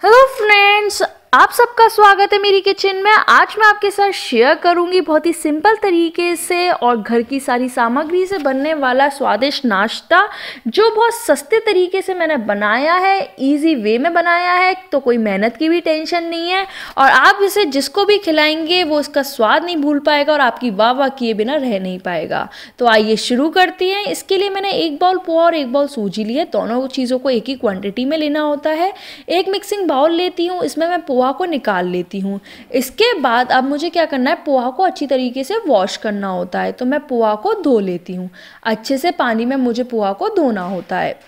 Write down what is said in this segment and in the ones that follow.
Hello friends, आप सबका स्वागत है मेरी किचन में आज मैं आपके साथ शेयर करूंगी बहुत ही सिंपल तरीके से और घर की सारी सामग्री से बनने वाला स्वादिष्ट नाश्ता जो बहुत सस्ते तरीके से मैंने बनाया है इजी वे में बनाया है तो कोई मेहनत की भी टेंशन नहीं है और आप इसे जिसको भी खिलाएंगे वो इसका स्वाद नहीं भूल पाएगा और आपकी वाह वाह किए बिना रह नहीं पाएगा तो आइए शुरू करती हैं इसके लिए मैंने एक बाउल पोहा और एक बाउल सूजी है दोनों चीज़ों को एक ही क्वान्टिटी में लेना होता है एक मिक्सिंग बाउल लेती हूँ इसमें मैं पोहा को निकाल लेती हूँ इसके बाद अब मुझे क्या करना है पोहा को अच्छी तरीके से वॉश करना होता है तो मैं पोहा को धो लेती हूँ अच्छे से पानी में मुझे पोहा को धोना होता है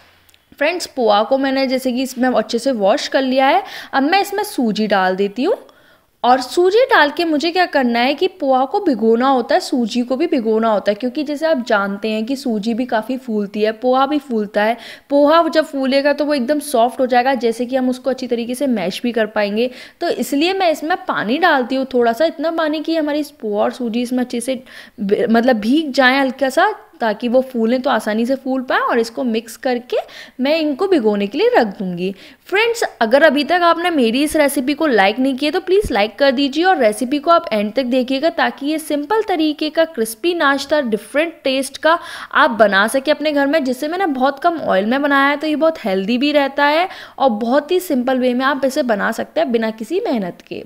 फ्रेंड्स पोहा को मैंने जैसे कि इसमें अच्छे से वॉश कर लिया है अब मैं इसमें सूजी डाल देती हूँ और सूजी डाल के मुझे क्या करना है कि पोहा को भिगोना होता है सूजी को भी भिगोना होता है क्योंकि जैसे आप जानते हैं कि सूजी भी काफ़ी फूलती है पोहा भी फूलता है पोहा जब फूलेगा तो वो एकदम सॉफ्ट हो जाएगा जैसे कि हम उसको अच्छी तरीके से मैश भी कर पाएंगे तो इसलिए मैं इसमें पानी डालती हूँ थोड़ा सा इतना पानी कि हमारी पोहा और सूजी इसमें अच्छे से मतलब भीग जाएँ हल्का सा ताकि वो फूलें तो आसानी से फूल पाएँ और इसको मिक्स करके मैं इनको भिगोने के लिए रख दूँगी फ्रेंड्स अगर अभी तक आपने मेरी इस रेसिपी को लाइक नहीं किया तो प्लीज़ लाइक कर दीजिए और रेसिपी को आप एंड तक देखिएगा ताकि ये सिंपल तरीके का क्रिस्पी नाश्ता डिफरेंट टेस्ट का आप बना सके अपने घर में जिसे मैंने बहुत कम ऑयल में बनाया है तो ये बहुत हेल्दी भी रहता है और बहुत ही सिंपल वे में आप इसे बना सकते हैं बिना किसी मेहनत के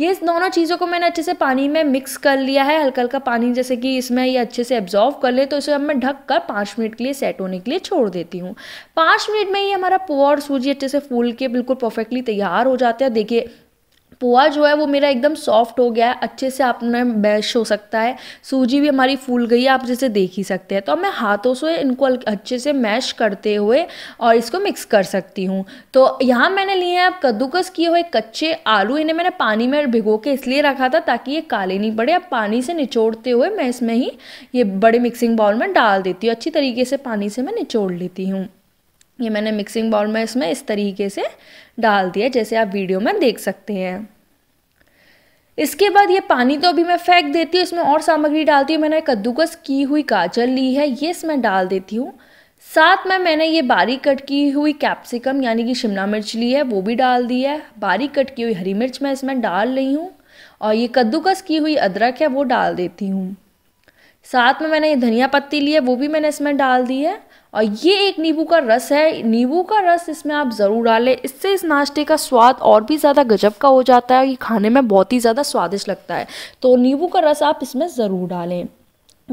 ये दोनों चीज़ों को मैंने अच्छे से पानी में मिक्स कर लिया है हल्का हल्का पानी जैसे कि इसमें ये अच्छे से एब्जॉर्व कर ले तो इसे जब मैं ढक कर पाँच मिनट के लिए सेट होने के लिए छोड़ देती हूँ पाँच मिनट में ही हमारा पोहा और सूजी अच्छे से फूल के बिल्कुल परफेक्टली तैयार हो जाते हैं देखिए पोहा जो है वो मेरा एकदम सॉफ्ट हो गया है अच्छे से आपने बैश हो सकता है सूजी भी हमारी फूल गई है आप जैसे देख ही सकते हैं तो अब मैं हाथों से इनको अच्छे से मैश करते हुए और इसको मिक्स कर सकती हूँ तो यहाँ मैंने लिए हैं आप कद्दूकस किए हुए कच्चे आलू इन्हें मैंने पानी में भिगो के इसलिए रखा था ताकि ये काले नहीं पड़े अब पानी से निचोड़ते हुए मैं इसमें ही ये बड़े मिक्सिंग बाउल में डाल देती हूँ अच्छी तरीके से पानी से मैं निचोड़ लेती हूँ ये मैंने मिक्सिंग बाउल में इसमें इस तरीके से डाल दिया जैसे आप वीडियो में देख सकते हैं इसके बाद ये पानी तो अभी मैं फेंक देती हूँ इसमें और सामग्री डालती हूँ मैंने कद्दूकस की हुई गाजर ली है ये इसमें डाल देती हूँ साथ में मैंने ये बारीक कट की हुई कैप्सिकम यानी कि शिमला मिर्च ली है वो भी डाल दी है बारीक कट की हुई हरी मिर्च मैं इसमें डाल रही हूँ और ये कद्दूकस की हुई अदरक है वो डाल देती हूँ साथ में मैंने ये धनिया पत्ती ली है वो भी मैंने इसमें डाल दी है और ये एक नींबू का रस है नींबू का रस इसमें आप ज़रूर डालें इससे इस नाश्ते का स्वाद और भी ज़्यादा गजब का हो जाता है और ये खाने में बहुत ही ज़्यादा स्वादिष्ट लगता है तो नींबू का रस आप इसमें ज़रूर डालें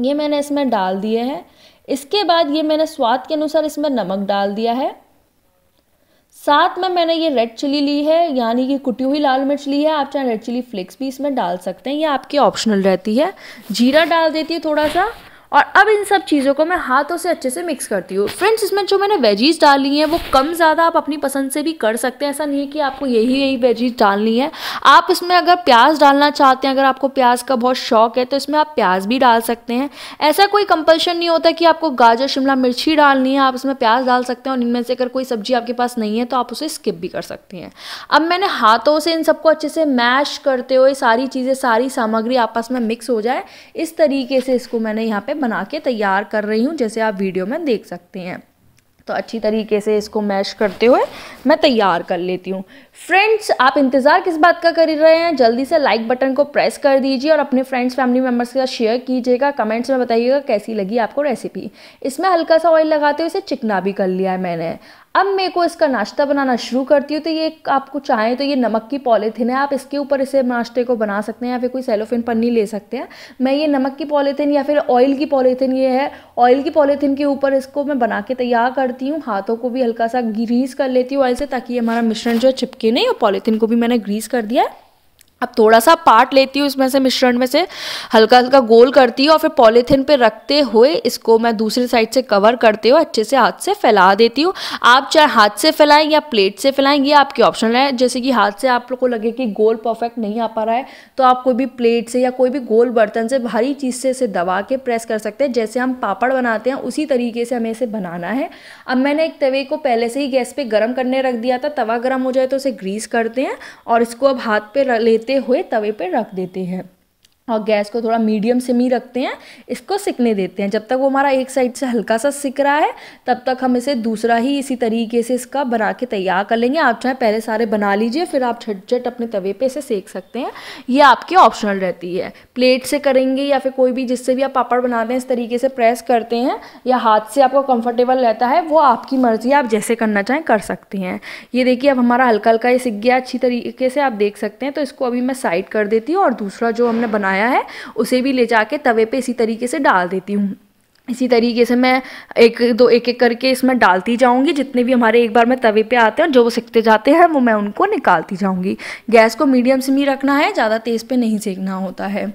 ये मैंने इसमें डाल दिए हैं इसके बाद ये मैंने स्वाद के अनुसार इसमें नमक डाल दिया है साथ में मैंने ये रेड चिली ली है यानी कि कुटी हुई लाल मिर्च ली है आप चाहे रेड चिली फ्लेक्स भी इसमें डाल सकते हैं ये आपकी ऑप्शनल रहती है जीरा डाल देती है थोड़ा सा और अब इन सब चीज़ों को मैं हाथों से अच्छे से मिक्स करती हूँ फ्रेंड्स इसमें जो मैंने वेजीज डाली हैं वो कम ज़्यादा आप अपनी पसंद से भी कर सकते हैं ऐसा नहीं है कि आपको यही यही वेजीज डालनी है आप इसमें अगर प्याज डालना चाहते हैं अगर आपको प्याज का बहुत शौक है तो इसमें आप प्याज भी डाल सकते हैं ऐसा कोई कंपल्शन नहीं होता कि आपको गाजर शिमला मिर्ची डालनी है आप इसमें प्याज डाल सकते हैं और इनमें से अगर कोई सब्जी आपके पास नहीं है तो आप उसे स्किप भी कर सकते हैं अब मैंने हाथों से इन सबको अच्छे से मैश करते हुए सारी चीज़ें सारी सामग्री आपस में मिक्स हो जाए इस तरीके से इसको मैंने यहाँ पर बना के तैयार कर रही हूँ जैसे आप वीडियो में देख सकते हैं तो अच्छी तरीके से इसको मैश करते हुए मैं तैयार कर लेती हूँ फ्रेंड्स आप इंतज़ार किस बात का कर रहे हैं जल्दी से लाइक बटन को प्रेस कर दीजिए और अपने फ्रेंड्स फैमिली मेम्बर्स के साथ शेयर कीजिएगा कमेंट्स में बताइएगा कैसी लगी आपको रेसिपी इसमें हल्का सा ऑयल लगाते हुए इसे चिकना भी कर लिया है मैंने अब मेरे को इसका नाश्ता बनाना शुरू करती हूँ तो ये आपको चाहें तो ये नमक की पॉलीथिन है आप इसके ऊपर इसे नाश्ते को बना सकते हैं या फिर कोई सेलोफिन पन्नी ले सकते हैं मैं ये नमक की पॉलीथिन या फिर ऑयल की पॉलीथिन ये है ऑयल की पॉलीथीन के ऊपर इसको मैं बना के तैयार करती हूँ हाथों को भी हल्का सा ग्रीस कर लेती हूँ ऑयल से ताकि हमारा मिश्रण जो है चिपके चिपके नहीं और पॉलीथिन को भी मैंने ग्रीस कर दिया है अब थोड़ा सा पार्ट लेती हूँ इसमें से मिश्रण में से हल्का हल्का गोल करती हूँ और फिर पॉलीथिन पे रखते हुए इसको मैं दूसरी साइड से कवर करते हुए अच्छे से हाथ से फैला देती हूँ आप चाहे हाथ से फैलाएं या प्लेट से फैलाएं ये आपके ऑप्शन है जैसे कि हाथ से आप लोग को लगे कि गोल परफेक्ट नहीं आ पा रहा है तो आप कोई भी प्लेट से या कोई भी गोल बर्तन से भारी चीज़ से इसे दबा के प्रेस कर सकते हैं जैसे हम पापड़ बनाते हैं उसी तरीके से हमें इसे बनाना है अब मैंने एक तवे को पहले से ही गैस पर गर्म करने रख दिया था तवा गर्म हो जाए तो उसे ग्रीस करते हैं और इसको अब हाथ पर लेते हुए तवे पर रख देते हैं और गैस को थोड़ा मीडियम से मी रखते हैं इसको सिकने देते हैं जब तक वो हमारा एक साइड से हल्का सा सिक रहा है तब तक हम इसे दूसरा ही इसी तरीके से इसका बना के तैयार कर लेंगे आप चाहे पहले सारे बना लीजिए फिर आप झटझट अपने तवे पे इसे सेक सकते हैं ये आपकी ऑप्शनल रहती है प्लेट से करेंगे या फिर कोई भी जिससे भी आप पापड़ बनाते हैं इस तरीके से प्रेस करते हैं या हाथ से आपको कंफर्टेबल रहता है वो आपकी मर्ज़ी आप जैसे करना चाहें कर सकते हैं ये देखिए अब हमारा हल्का हल्का ये सिक गया अच्छी तरीके से आप देख सकते हैं तो इसको अभी मैं साइड कर देती हूँ और दूसरा जो हमने बना बनाया है उसे भी ले जाके तवे पे इसी तरीके से डाल देती हूँ इसी तरीके से मैं एक दो एक एक करके इसमें डालती जाऊंगी जितने भी हमारे एक बार में तवे पे आते हैं जो वो सिकते जाते हैं वो मैं उनको निकालती जाऊंगी गैस को मीडियम से ही रखना है ज़्यादा तेज़ पे नहीं सेकना होता है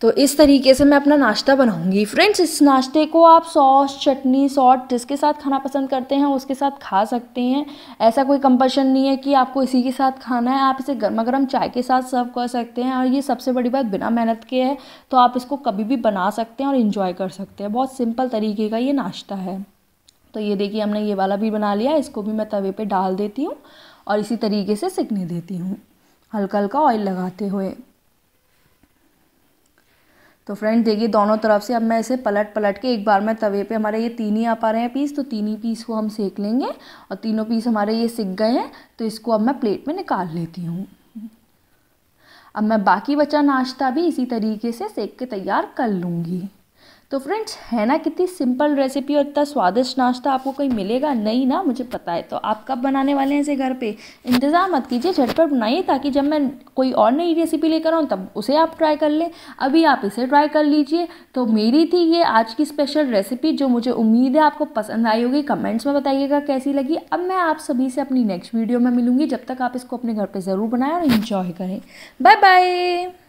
तो इस तरीके से मैं अपना नाश्ता बनाऊंगी फ्रेंड्स इस नाश्ते को आप सॉस चटनी सॉट जिसके साथ खाना पसंद करते हैं उसके साथ खा सकते हैं ऐसा कोई कंपल्शन नहीं है कि आपको इसी के साथ खाना है आप इसे गर्मा गर्म चाय के साथ सर्व कर सकते हैं और ये सबसे बड़ी बात बिना मेहनत के है तो आप इसको कभी भी बना सकते हैं और इन्जॉय कर सकते हैं बहुत सिंपल तरीके का ये नाश्ता है तो ये देखिए हमने ये वाला भी बना लिया इसको भी मैं तवे पर डाल देती हूँ और इसी तरीके से सिकने देती हूँ हल्का हल्का ऑयल लगाते हुए तो फ्रेंड देखिए दोनों तरफ से अब मैं इसे पलट पलट के एक बार में तवे पे हमारे ये तीन ही आ पा रहे हैं पीस तो तीन ही पीस को हम सेक लेंगे और तीनों पीस हमारे ये सिक गए हैं तो इसको अब मैं प्लेट में निकाल लेती हूँ अब मैं बाकी बचा नाश्ता भी इसी तरीके से सेक के तैयार कर लूँगी तो फ्रेंड्स है ना कितनी सिंपल रेसिपी और इतना स्वादिष्ट नाश्ता आपको कोई मिलेगा नहीं ना मुझे पता है तो आप कब बनाने वाले हैं इसे घर पे इंतज़ार मत कीजिए झटपट बनाइए ताकि जब मैं कोई और नई रेसिपी लेकर आऊँ तब उसे आप ट्राई कर लें अभी आप इसे ट्राई कर लीजिए तो मेरी थी ये आज की स्पेशल रेसिपी जो मुझे उम्मीद है आपको पसंद आई होगी कमेंट्स में बताइएगा कैसी लगी अब मैं आप सभी से अपनी नेक्स्ट वीडियो में मिलूँगी जब तक आप इसको अपने घर पर ज़रूर बनाएं और इन्जॉय करें बाय बाय